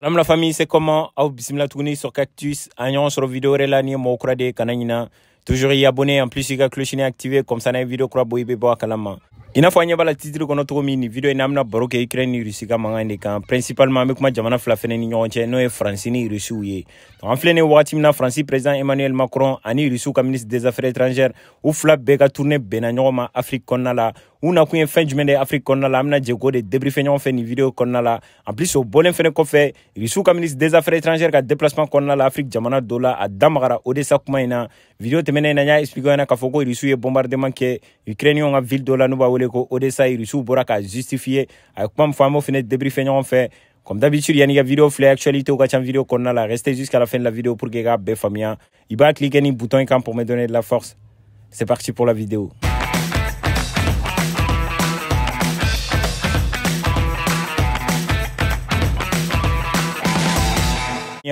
Ram la famille, c'est comment Aou bismillah tourner sur Cactus. Agnon sur vidéo relani mo krade kananina. Toujours y abonner en plus y a cloche activé comme ça na vidéo et boy à kalama. il Ina fanya la titre kono to mini vidéo, ina n'a baroque Ukraine ni Russie ka manga ni kan principalement avec ma jamana la ni nyonche no e français ni Russie uye. En flene wati la France président Emmanuel Macron ani Russie comme ministre des affaires étrangères ou fla beka tourner benanyoma Afrique a la u nakun ye fɛn jumɛn de ye afiriki kɔnɔna la an bena jɛ k'o de débriefing ɲɔgɔn fɛ une video kɔnɔna la en plus o bɔlen fɛnɛ kɔfɛ rusiw ka ministre des affaires étrangères ka déplacement kɔnɔna la afiriki jamana dɔ la a damagara odessa kuma ɲi na video tɛmɛnɛ na n y'a explike ɲɛna k'a fɔ ko rusiw ye bombardement kɛ ukrainiyɛw ka ville dɔ la n'u b'a wele ko odessa rusiw bɔra k'a justifiye a ye kuma min fɔ an b'o fɛnɛ debrife ɲɔgɔn fɛ Comme d'habitude, il y a une vidéo flé actualité au Kachan vidéo qu'on la Restez jusqu'à la fin de la vidéo pour que les gars, il va cliquer sur le bouton et pour me donner de la force. C'est parti pour la vidéo.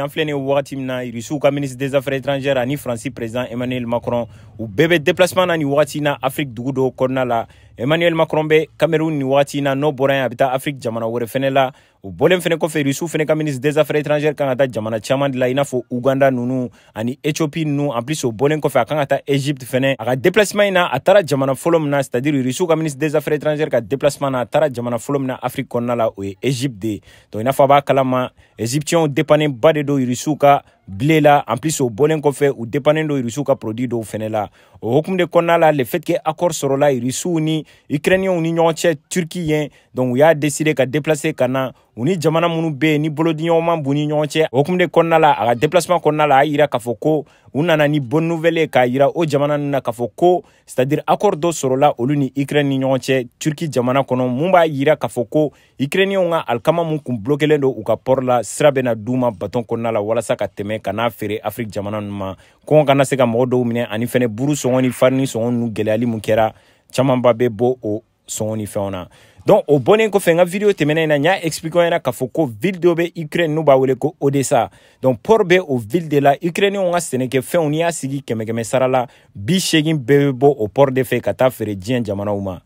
an filɛ ni wagati min na irisiw ka ministre des affaires étrangères ani faransi président emmanuel macron ou bébé déplacement na ni wagati na afrique dugu dɔw kɔnɔna la emmanuel macron be kamerun ni wagati na n'o bɔra yen a bɛ taa afriki jamana wɛrɛ fɛnɛ la o bɔlen fɛnɛ kɔfɛ rusu fɛnɛ ka ministre des affaires étrangères kan ka taa jamana caaman de la i n'a fɔ uganda nunu ani éthiopie nunu en plus o bɔlen kɔfɛ a kan ka taa égypte fɛnɛ a ka déplacement yi na a taara jamana fɔlɔ min na c'est à dire rusu ka ministre des affaires étrangères ka déplacement na a taara jamana fɔlɔ min na afriki kɔnɔna la o ye égypte de donc i n'a fɔ a b'a kalama égyptien dépanne ba de do rusu ka bile la en plus o bɔlen kɔfɛ u depannen do irisiw ka produit dɔw fɛnɛ la o hokumu de kɔnɔna la le fait ke accord sɔrɔla irisiw ni ukrɛniyɛnw ni ɲɔgɔn cɛ turki ye donc u y'a deside ka déplacer ka na u ni jamana minnu bɛ yen ni bolodiɲɔgɔnma b'u ni ɲɔgɔn cɛ hokumu de kɔnɔna la a ka déplacement kɔnɔna la a yira k'a fɔ ko u nana ni bonne nouvelle ye k'a yira o jamana ninnu na k'a fɔ ko c'est à dire accord dɔ sɔrɔla olu ni ukraine ni ɲɔgɔn cɛ turki jamana kɔnɔ mun b'a yira k'a fɔ ko ukrainiyɛnw ka alikama mun kun blokelen don u ka port la sira bɛ na baton kɔnɔna la walasa ka tɛmɛ ka n'a feere afrique jamana ninnu ma kɔngɔ kana se ka mɔgɔ dɔw minɛ ani fɛnɛ buru sɔngɔ ni farini sɔngɔ ninnu gɛlɛyali mun kɛra camanba bɛ bɔ o sɔngɔ ni fɛnw na donc o bonnen kɔfɛ n ka video tɛmɛna in na n y'a expliqué ɲɛna k'a fɔ ko ville dɔ bɛ ukraine n'u b'a wele ko odessa donc port bɛ o ville de la ukrainienw ka sɛnɛkɛfɛnw n'i y'a sigi kɛmɛ kɛmɛ sara la bi seegin bɛɛ bɛ bɔ o port de fɛ ka taa feere diɲɛ jamanaw ma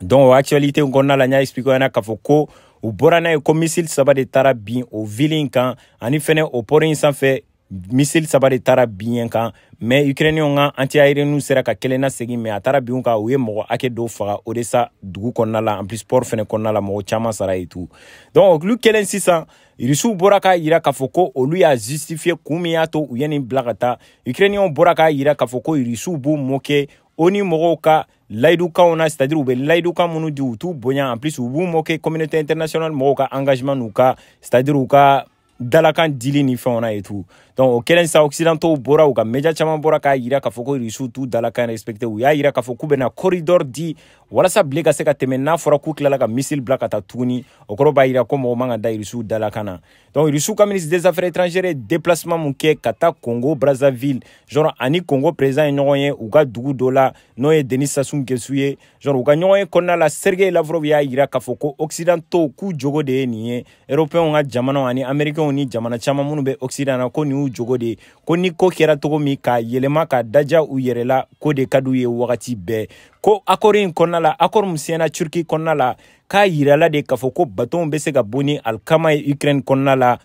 donc o actualité in kɔnɔna la n y'a expliqué ɲɛna k'a fɔ ko u bɔra n'a ye ko misile saba de taara bin o ville in kan ani fɛnɛ o port in sanfɛ Missile saba de taara Ukrainian kan mɛ ukrainiyɛnw hein, ka antiaérenu sera ka kelen na segin mɛ a taara ou kan u ye mɔgɔ hakɛ faga odessa dugu kɔnɔna en plus port fɛnɛ kɔnɔna la mɔgɔ caaman sara ye donc olu kelen sisan rusiw bɔra k'a yira k'a fɔ ko olu y'a justifiye min y'a to u boraka nin bila ka taa ukrainiyɛnw bɔra k'a yira k'a fɔ ko rusiw ka layidukanw na cest u en plus u b'u communauté international mɔgɔw engagement nuka, ka cest u dalakan dili ni fɛnw na ye donc o kelen sa occidentaux bɔra u ka media caman bɔra k'a yira k'a fɔ ko rusiw t'u dalakan respecte u y'a yira k'a fɔ k'u bɛna corridor di walasa bile ka se ka tɛmɛ n'a fɔra k'u tilala ka misile bila ka taa tuguni o kɔrɔ b'a yira ko mɔgɔ man ka da rusiw dalakan na donc rusiw ka ministre des affaires étrangères ye déplacement min kɛ ka taa congo brazzaville genre ani congo président ye ɲɔgɔn ye u ka dugu dɔ la n'o ye denis sasun gesu ye genre u ka ɲɔgɔn ye kɔnɔna la sergei lavrov y'a yira k'a fɔ ko occidentaux k'u jogo de ye nin ye européenw ka jamanaw ani américainw ni jamana caman minnu bɛ occident na ko nin n'u jogo de ye ko ni ko kɛra cogo min k'a yɛlɛma ka daja u yɛrɛ la ko de ka d'u ye wagati bɛɛ ko akɔri in kɔnɔna la akɔri min siyɛnna turki kɔnɔna la k'a yirala de k'a fɔ ko batonw bɛ se ka bon ni alikama ye ukraine kɔnɔna la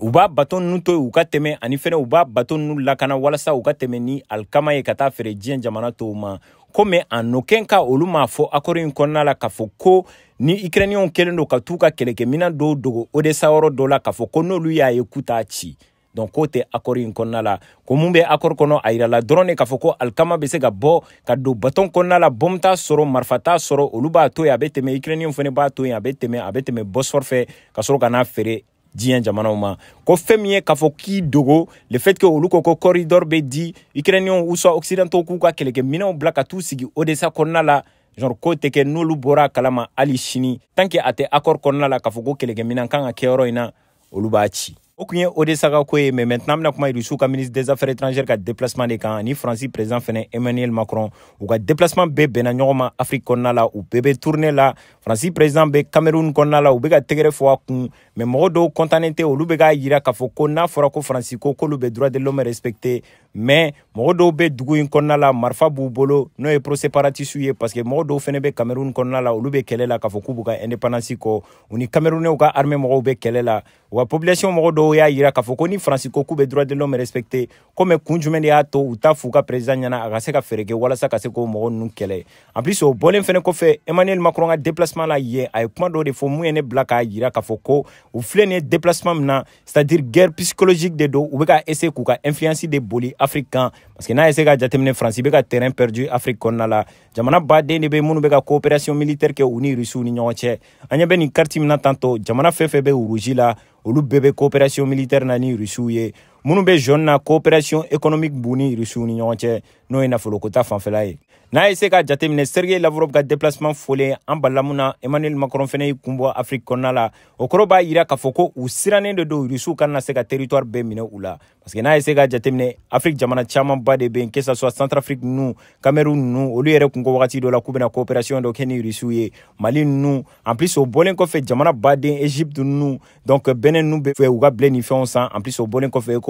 u b'a bato nunu to u ka tɛmɛ ani fɛnɛ u b'a bato nunu lakana walasa u ka tɛmɛ ni alikama ye ka taa feere diɲɛ jamana tɔw ma komi a nɔkɛn ka olu m'a fɔ akɔri in kɔnɔna la k'a fɔ ko ni ukrainiyɛnw kɛlen do ka t'u ka kɛlɛkɛmina dɔw dogo odesa yɔrɔ dɔ la k'a fɔ ko n'olu y'a ye k'u t'a ci donc k'o tɛ akɔri in kɔnɔna la ko mun bɛ akɔri kɔnɔ a yirala dɔrɔn de k'a fɔ ko alikama bɛ se ka bɔ ka don baton kɔnɔna la bɔmu t'a sɔrɔ marifa t'a sɔrɔ olu b'a to yen a bɛ tɛmɛ ukrainiyɛnw fana b'a to yen a bɛ tɛmɛ a bɛ tɛmɛ bɔsɔr fɛ ka sɔrɔ ka n'a feere diɲɛ jamanaw ma ko fɛn min ye k'a fɔ k'i dogo le fait que olu ko ko corridor bɛ di ukrainiyɛnw usa occidentaux k'u ka kɛlɛkɛminɛw bila ka t'u sigi odessa kɔnɔna la genre ko tɛ kɛ n'olu bɔra a kalama hali sini tant que a tɛ accord kɔnɔna la k'a fɔ ko kɛlɛkɛminɛn kan ka kɛ yɔrɔ in na olu b'a ci o kun ye o ko ye mɛ maintenant an bena kuma irusiw ka ministre des affaires étrangères ka déplacement de kan ani fransi président fɛnɛ emmanuel macron u ka déplacement bɛɛ bɛnna ɲɔgɔn ma afrike kɔnɔna la u bɛɛ tourne la fransi président bɛ cameroun kɔnɔna la u be ka tɛgɛrɛ fɔ a kun mɛ mɔgɔ dɔw kɔntanen tɛ olu be k'a yira k'a fɔ ko n'a fɔra ko fransi ko k'olu bɛ droit de l'homme respecté mɛ mɔgɔ dɔw bɛ dugu in kɔnɔna la marifa b'u bolo n'o ye proseparatisiw ye parseke mɔgɔ dɔw fɛnɛ bɛ kamerun kɔnɔna la olu bɛ kɛlɛ la k'a fɔ k'u b'u ka indépandansi kɔ u ni kamerunɛw ka armɛ mɔgɔw bɛ kɛlɛ la wa population mɔgɔ dɔw y'a yira k'a fɔ ko ni faransi ko k'u bɛ droit de l'homme respecte komi kun jumɛn de y'a to u t'a f'u ka présidan ɲɛna a ka se ka fɛɛrɛ kɛ walasa ka se k'o mɔgɔ nunu kɛlɛ en plus o bɔlen fɛnɛ kɔfɛ emmanuel macron ka déplacement la yen a ye kuma dɔ de fɔ mun ye ne bila k'a yira k'a fɔ ko u filɛ ni ye déplacement min na c'est à dire guerre psychologique de don u bɛ ka essaye k'u ka influence de boli afrique kan parce que n'a ye se ka jateminɛ faransi be ka terrain perdu afrique kɔnɔna la jamana baden de be minnu be ka coopération militaire kɛ u ni rusiw ni ɲɔgɔn cɛ an ɲɛ be nin karti mina tanto jamana fɛn fɛn be urusi la olu bɛɛ be coopération militaire na ni rusiw ye minnu be jɔni na coopération économique b'u ni rusiw ni ɲɔgɔn cɛ n'o ye nafolokota fanfɛla ye n'a ye se ka jateminɛ sergei lavrov ka deplasement folen an balamu na emmanuel macron fɛnɛ y'i kunbɔ afriki kɔnɔna la o kɔrɔ b'a yira k'a fɔ ko u sirannen de do rusiw kana se ka territoire bɛɛ minɛ u la parske n'a ye se ka jateminɛ afriki jamana caamanba de be yen kesa soit centrafrique nunu kamɛru nunu olu yɛrɛ kun ko wagati dɔ la k'u bena coopération dɔ kɛ ni rusiw ye mali nunu en plus o bɔlen kɔfɛ jamana baden egypte nunu donc bɛnɛ nunu be fɛ u ka bilɛ ni fɛnw san en plus o bɔlen kɔfɛ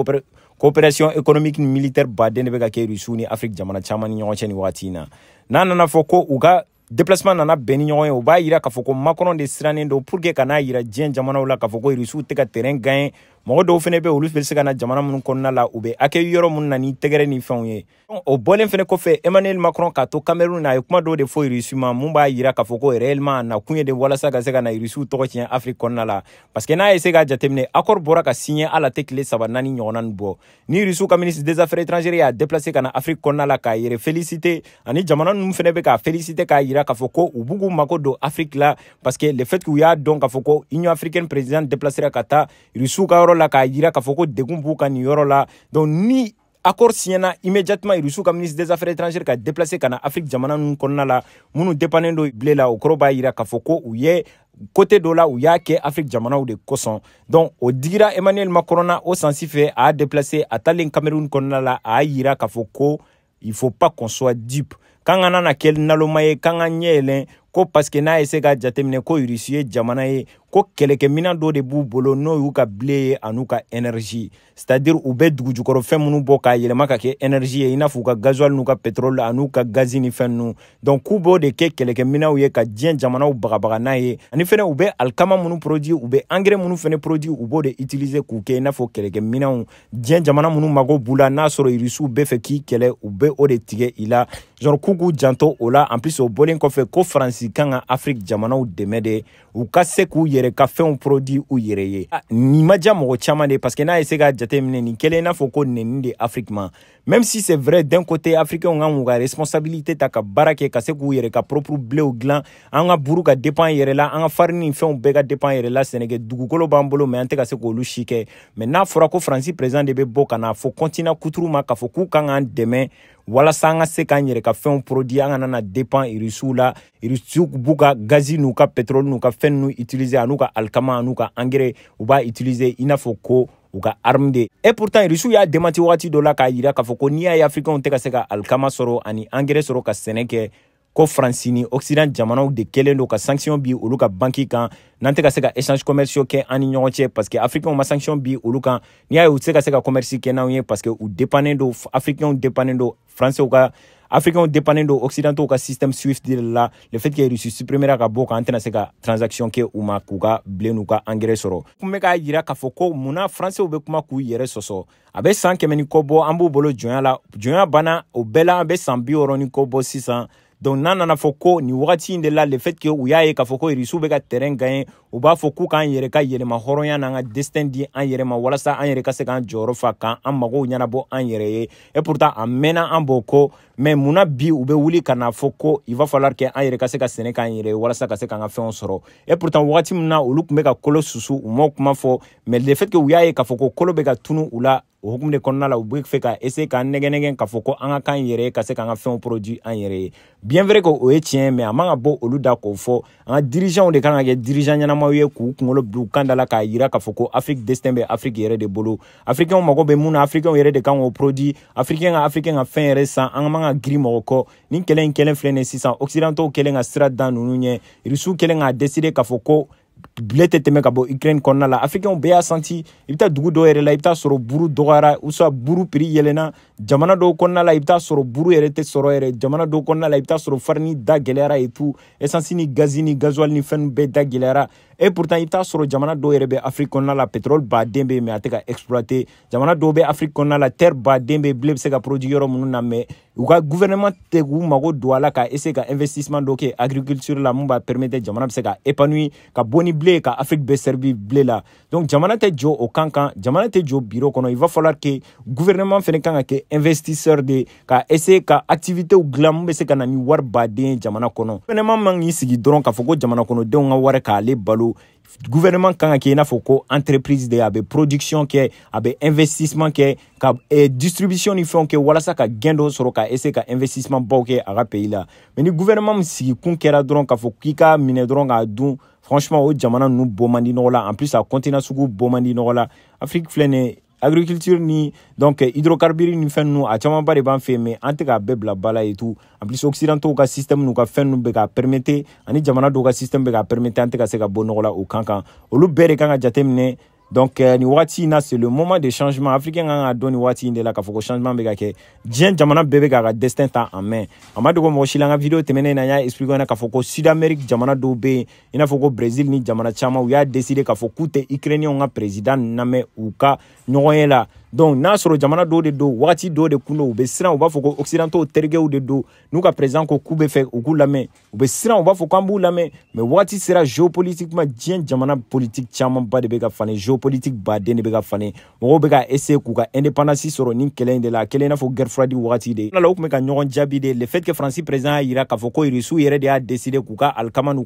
coopération économique ni militaire baden de bɛ ka kɛ rusiw ni afrique jamana caman ni ɲɔgɔn cɛ ni wagati in na n'a nana fɔ ko u ka déplacement nana bɛn ni ɲɔgɔn ye o b'a yira k'a fɔ ko makɔnɔ de sirannen don pour que ka n'a yira diɲɛ jamanaw la k'a fɔ ko rusiw tɛ ka terrain gaɲɛ mɔgɔ dɔw fɛnɛ bɛ olu bɛ se ka na jamana minnu kɔnɔna la u bɛ hakɛ yɔrɔ minnu na ni tɛgɛrɛ ni fɛnw ye o bɔlen fɛnɛ kɔfɛ emmanuel macron k'a to kamerun na a ye kuma dɔw de fɔ irisi ma mun b'a yira k'a fɔ ko réellement a nakun ye de walasa ka se ka na irisiw tɔgɔ tiɲɛ afrike kɔnɔna la parske n'a ye se k'a jateminɛ accord bɔra ka siɲɛ ala tɛ tile saba nani ɲɔgɔnna ni bɔ ni irisiw ka ministre des affaires étrangères y'a déplacé ka na afrike kɔnɔna la k'a yɛrɛ félicité ani jamana nunu fɛnɛ bɛ k'a félicité k'a yira k'a fɔ ko u b'u k'u mako don afrike la parske le fait k'u y'a dɔn k'a fɔ ko union africaine président déplacera ka taa irisiw ka yɔrɔ la k'a kafoko de fɔ ko degun b'u donc ni accord siɲɛna immédiatement rusu ka ministre des affaires étrangères qui a déplacé ka na afrique jamana ninnu kɔnɔna la minnu dépannen do bile la o kɔrɔ b'a yira k'a fɔ ko u ye ou dɔ la u y'a kɛ afrique ou de kosɔn donc au digira emmanuel macrona au o sansi fait a déplacé a talen cameroun kɔnɔna la a Kafoko, il faut pas qu'on soit dupe kan ka nana kɛ naloma ye kan ka ɲɛ yɛlɛn ko n'a ye se ka jateminɛ ko rusi jamana ye ko kɛlɛkɛmina dɔ de b'u bolo n'o y'u ka bile ye an'u ka ɛnɛrzi c'est-à-dire u bɛ dugujukɔrɔ fɛn minnu bɔ k'a yɛlɛma ka kɛ ɛnɛrzi ye i n'a fɔ u ka gazoil n'u ka pétrole an'u ka gazi ni fɛn nunu donc k'u b'o de kɛ kɛlɛkɛminaw ye ka diɲɛ jamanaw bagabaga n'a ye ani fɛnɛ u bɛ alikama minnu produit u bɛ angrais minnu fɛnɛ produit u b'o de utiliser k'u kɛ i n'a fɔ kɛlɛkɛminaw diɲɛ jamana minnu mago b'u la n'a sɔrɔ irisiw bɛɛ fɛ k'i kɛlɛ u bɛ o de tigɛ i la genre k'u k'u janto o la en plus o bɔlen kɔfɛ ko faransi kan ka afrike jamanaw dɛmɛ de u ka se k'u yɛrɛ ka fɛnw produit u yɛrɛ ye nin ma diya mɔgɔ caman de parce que n'a ye se ka jateminɛ nin kelen i n'a fɔ ko nɛni de afrique ma même si c'est vrai d'un côté africain kan k'u ka responsabilité ta ka baara kɛ ka se k'u yɛrɛ ka propre blew dilan an ka buru ka dépend yɛrɛ la an ka farini ni fɛnw bɛɛ ka dépend yɛrɛ la sɛnɛkɛ dugukolo b'an bolo mais an tɛ ka se k'olu si kɛ mais n'a fɔra ko faransi président de bɛ bɔ ka n'a fɔ continent kuturu ma k'a fɔ k'u kan k'an dɛmɛ walasa an ka se k'an yɛrɛ ka fɛnw porodi an kana na depan irisiw la irisiw b'u ka gazi n'u ka pɛtrɔli n'u ka fɛn ninnu utilize an'u ka alikama an'u ka angɛrɛ u b'a utilize i n'a fɔ ko u ka arme de et pourtant irisiw y'a demati wagati dɔ la k'a yira k'a fɔ ko n'i y'a ye afirikɛnw tɛ ka se ka alikama sɔrɔ ani angɛrɛ sɔrɔ ka sɛnɛ kɛ ko faransi ni occident jamanaw de kɛlen do ka sanction bi olu ka banki kan n'an tɛ ka se ka échange commerciaux kɛ an ni ɲɔgɔn cɛ parce que africainw ma sanction bi olu kan n'i y'a ye u tɛ se ka se ka commerce kɛ n'anw ye parce que u dépannen do africainw dépannen do français ka africainw dépannen do occidentaux ka système swift de la le fait que rusi suprimera ka bɔ kan an tɛna se ka transaction kɛ u ma k'u ka bilen n'u ka angrais sɔrɔ kun be k'a yira k'a fɔ ko mun na fransɛw be kuma k'u yɛrɛ sɔsɔ a be saan kɛmɛ ni kɔ bɔ an b'u bolo jɔnya la jɔnya banna o bɛɛ la an be saan bi wɔrɔ ni kɔ bɔ sisan donc n'a nana fɔ ko nin wagati in de la le fait que u y'a ye k'a fɔ ko irisiw bɛ ka terrain gaɲe u b'a fɔ k'u k'an yɛrɛ ka yɛlɛma hɔrɔnya n'an ka destin di an yɛrɛ ma walasa an yɛrɛ ka se k'an jɔyɔrɔ fa kan an magow ɲɛnabɔ an yɛrɛ ye et pourtant a mɛnna an b'o ko mɛ munna bi u bɛ wuli ka n'a fɔ ko il va falloir que an yɛrɛ ka se ka sɛnɛ k'an yɛrɛ ye walasa ka se k'an ka fɛnw sɔrɔ et pourtant wagati min na olu tun bɛ ka kolo susu u m'o kuma fɔ mais le fait que u y'a ye k'a fɔ ko kolo bɛ ka tunu u la o hukumu de kɔnɔna la u be fɛ ka ese k'an nɛgɛnɛgɛn k'a fɔ ko an ka kan yɛrɛ ye ka se k'an ka fɛnw produit an yɛrɛ ye bien vrai ko o ye tiɲɛ mɛn a man ka bɔ olu da k'o fɔ an ka dirigeantw de kan ka kɛ dirigeant ɲɛnamaw ye k'u kungolo bila u kan da la k'a yira k'a fɔ ko afrique destin bɛ afrique yɛrɛ de bolo africain mago bɛ mun na africain yɛrɛ de kan k'o produit africain ka africain ka fɛn yɛrɛ san an man ka giri mɔgɔ kɔ nin kɛlɛ in kɛlen filɛ ni sisan occidentaux kɛlen ka sira dan nunu ɲɛ rusiw kɛlen k'a décider k'a fɔ ko bile tɛ tɛmɛ ka bɔ ukraine kɔnɔna la afrikɛnw bɛɛ y'a santi i bɛ taa dugu dɔw yɛrɛ la i bɛ taa sɔrɔ buru dɔgɔyara usa buru piri yɛlɛnna jamana dɔw kɔnɔna la i bɛ taa sɔrɔ buru yɛrɛ tɛ sɔrɔ yɛrɛ jamana dɔw kɔnɔna la i bɛ taa sɔrɔ farini da gɛlɛyara et tout essence ni gazi ni gasoil ni fɛn bɛɛ da gɛlɛyara et pourtant i bɛ taa sɔrɔ jamana dɔw yɛrɛ bɛ afrique kɔnɔna la pétrole baden bɛ yen mais a tɛ ka exploité jamana dɔw bɛ afrique kɔnɔna la terre baden bɛ yen bile bɛ se ka produit yɔrɔ minnu na mais u ka guvɛrɛnɛman tɛ k'u mago don a la ka ese ka investissement dɔ kɛ agriculture la mun b'a permettre jamana be se ka épanui ka bɔ ni bile ka afrique bɛ servi bile la donc jamana tɛ jɔ o kan kan jamana tɛ jɔ biro kɔnɔ il va falloir que guvɛrɛnɛman fɛnɛ kan ka kɛ investisseur de ka ese ka activitéw gilan mun be se ka na ni wari baden jamana kɔnɔ guvɛrɛnɛman man k'i sigi dɔrɔn k'a fɔ ko jamana kɔnɔdenw ka wari k'ale balo gouvernement kan ka kɛ i n'a fɔ ko entreprise de a bɛ production kɛ a bɛ investissement kɛ ka eh, distribution ni fɛnw kɛ walasa ka gain dɔ sɔrɔ ka essaye ka investissement baw kɛ a ka pays la mais ni gouvernement min sigi kun kɛra dɔrɔn k'a fɔ k'i ka minɛ dɔrɔn k'a dun franchement o jamana ninnu bɔ man di ɲɔgɔn la en plus a continent sugu bɔ man di ɲɔgɔn la afrique filɛ nin agriculture ni donc hydrocarbure ni fɛn nu a camanba de b'an fɛ yen mais an tɛ k'a bɛɛ bila ba la etu en plus occidentaux ka système n'u ka fɛn nu bɛ k'a permettre ani jamana dɔw ka système bɛ k'a permettre an tɛ ka se ka bɔ nɔgɔ la o kan kan olu bɛɛ de kan ka jateminɛ donc ni euh, nin wagati na c'est le moment de hein, changement africain kan ka dɔn nin wagati in de la k'a fɔ ko changement bɛ ka kɛ diɲɛ jamana bɛɛ k'a ka destin ta en main a ma dogo mɔgɔ si la video tɛmɛnen na n y'a expliqué ɲɛna k'a fɔ ko sud amérique jamana dɔw bɛ yen ko brésil ni jamana caman u y'a décidé k'a fɔ k'u ukrainien ka président namɛn u ka la donc n'a jamana do de do, Wati do de kuno, do u Kuno, siran u ou de do, Nuka ka ko k'u bɛ u k'u lamɛn u mais sera géopolitiquement jamana politique pas de begafane, géopolitique baden de bɛ ka falen mɔgɔw bɛ ka nin Kelen de la a kɛlen n'a de la Meka, tun Jabide, le fait que France président y'a yira Irisu, fɔ de ka alikama n'u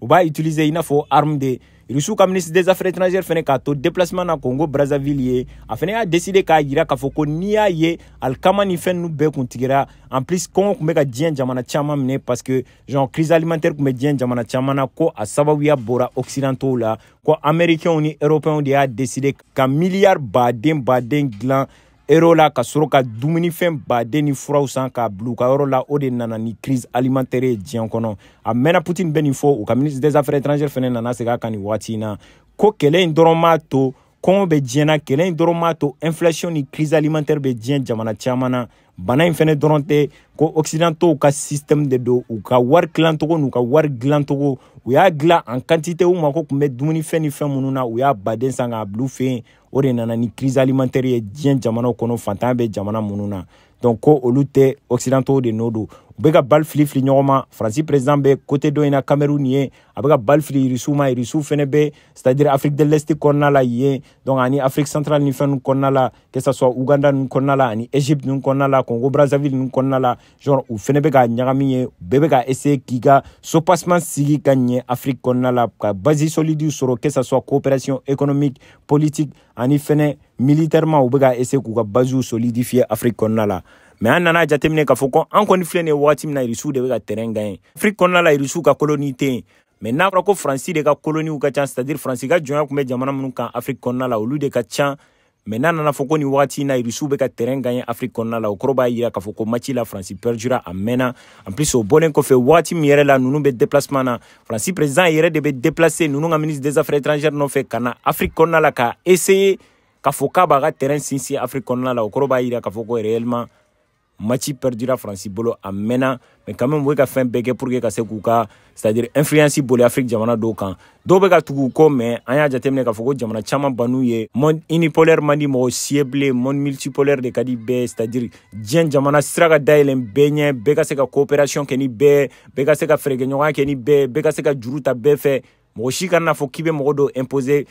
b'a utiliser arme de rusiw ka ministre des affaires étrangères fɛnɛ k'a to déplacement na congo brazaville ye a fɛnɛ y'a décide k'a yira k'a fɔ ko n'i y'a ye alikama ni fɛn nunu bɛɛ kun tigira en plus kɔngɔ kun bɛ ka diɲɛ jamana caaman minɛ parce que genre crise alimentaire kun bɛ diɲɛ jamana caaman na ko a sababuya bɔra occidentaux la ko amérikɛnw ni européenw de y'a décide ka miliyard baden baden gilan ero la ka sɔrɔ ka dumunifɛn baden ni furaw san k'a bila u ka yɔrɔ la o de nana ni crise alimentaire ye diɲɛ kɔnɔ a mɛnna putin bɛ nin fɔ u ka ministre des affaires étrangères fɛnɛ nana segin a kan nin wagati in na ko kɛlɛ in dɔrɔn m'a to kɔngɔ bɛ diɲɛ na kɛlɛ in dɔrɔn m'a to inflation ni crise alimentaire bɛ diɲɛ jamana caman na bana in fɛnɛ dɔrɔn tɛ ko occidentaux ka système de don u ka wari tilancogo n'u ka wari dilancogo u y'a dilan en quantité u mako kun bɛ dumunifɛn ni fɛn minnu na u y'a baden san k'a bil'u fɛ yen o de nana ni crise alimentaire ye diɲɛ jamanaw kɔnɔ fantan bɛ jamana minnu na donc ko olu tɛ occidentaux de nɔ don Bega balfili fili nyoma président côté kote dɔ ye a bɛ ka bali c'est à dire afrique de l'est kɔnɔna la donc ani afrique centrale ni Fen nu que ça soit uganda nu kɔnɔna la ani égypte nu kɔnɔna la congo brazzaville nu kɔnɔna la genre ou fenebe ga ka ye essayer sigi afrique kɔnɔna la ka basi solide sur, que ça soit coopération économique politique ani fɛnɛ militairement ou bega k'u solidifier afrique mɛ an nana jateminɛ k'a fɔ ko an kɔni filɛ ni wagati min na irisiw de bɛ ka terɛn gaɲɛ afiriki kɔnɔna la irisiw ka koloni tɛ yen mɛ n'a fɔra ko faransi de ka koloniw ka can cestadire faransi ka jɔnya kun bɛ jamana minnu kan afiriki kɔnɔna la olu de ka can mɛ n'a nana fɔ ko nin wagati na irisiw bɛ ka terɛn gaɲɛ afiriki kɔnɔna la o kɔrɔ b'a yira k'a fɔ ko maci la faransi pɛrdura a mɛnna an plus o bɔlen kɔfɛ wagati min yɛrɛ la nunu bɛ deplasement na faransi président yɛrɛ de bɛ deplase nunu ka ministre des affaires étrangères nɔfɛ ka na afiriki kɔnɔna la ka essaye k'a fɔ k'a b'a ka terɛn sinsin afiriki kɔnɔna la o kɔrɔ b'a yira k'a fɔ ko réellement Machi perdura francibolo bolo a Mena mais quand même u bɛ fin fɛn pour que ka c'est à dire influence Bole afrique jamana dokan kan do bɛ ka tugu mais kɔ k'a jamana Chaman Banuye, ye monde unipolaire multipolaire de ka di c'est à dire diɲɛ jamana sira ka dayɛlɛn bega se ka coopération Keni ni be ka se ka fɛɛrɛkɛɲɔgɔnya ni be se ka n'a kibe k'i imposer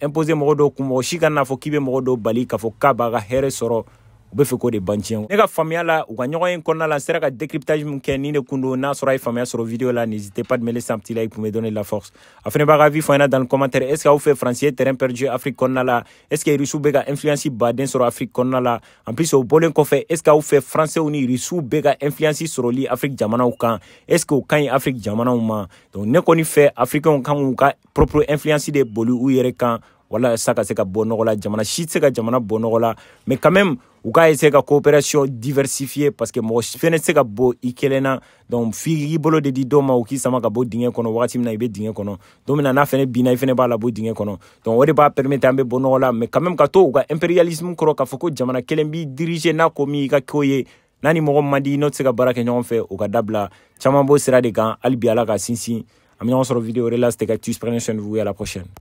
imposer mo n'a foki bali k'a u be k'o de ban ne ka faamuya la u ka ɲɔgɔn ye kɔnɔna la n sera ka décryptage min kɛ de kun n'a vidéo là, n'hésitez pas de me laisser un petit like pour me donner la force afin fɛnɛ b'a ka dans le commentaire est ce que vous fait français terrain perdu afrique kɔnɔna la est ce que risou bega influence baden sur afrique kɔnɔna la en plus au bolen ko fait? est ce que vous fait français ni risou bega ka influence sɔrɔli afrique jamanaw kan est ce que o ka afric afrique ma donc ne koni fait africains kan ou ka propre influence des boli ou yɛrɛ kan walasa ka se ka bɔ nɔgɔ la jamana si tɛ se ka jamana bɔ mais quand même u k'a essaye ka coopération diversifiée parce que mɔgɔ fɛnɛ tɛ se ka bɔ i kelen donc f'i bolo de di dɔw ma u k'i sama ka bɔ dingɛ kɔnɔ wagati min na i bɛ dingɛ kɔnɔ don min na n'a fɛnɛ binna i fɛnɛ b'a donc o de b'a permettre an bɛ bɔ mais quand même ka to u ka impérialisme kɔrɔ k'a fɔ ko jamana kelen b'i diriger n'a ko min i ka k'o ye n'a ni mɔgɔ man di n'o tɛ se ka baara kɛ ɲɔgɔn fɛ o ka dabila caman b'o ka sinsin an bɛ vidéo wɛrɛ la c'était prenez soin de vous à la prochaine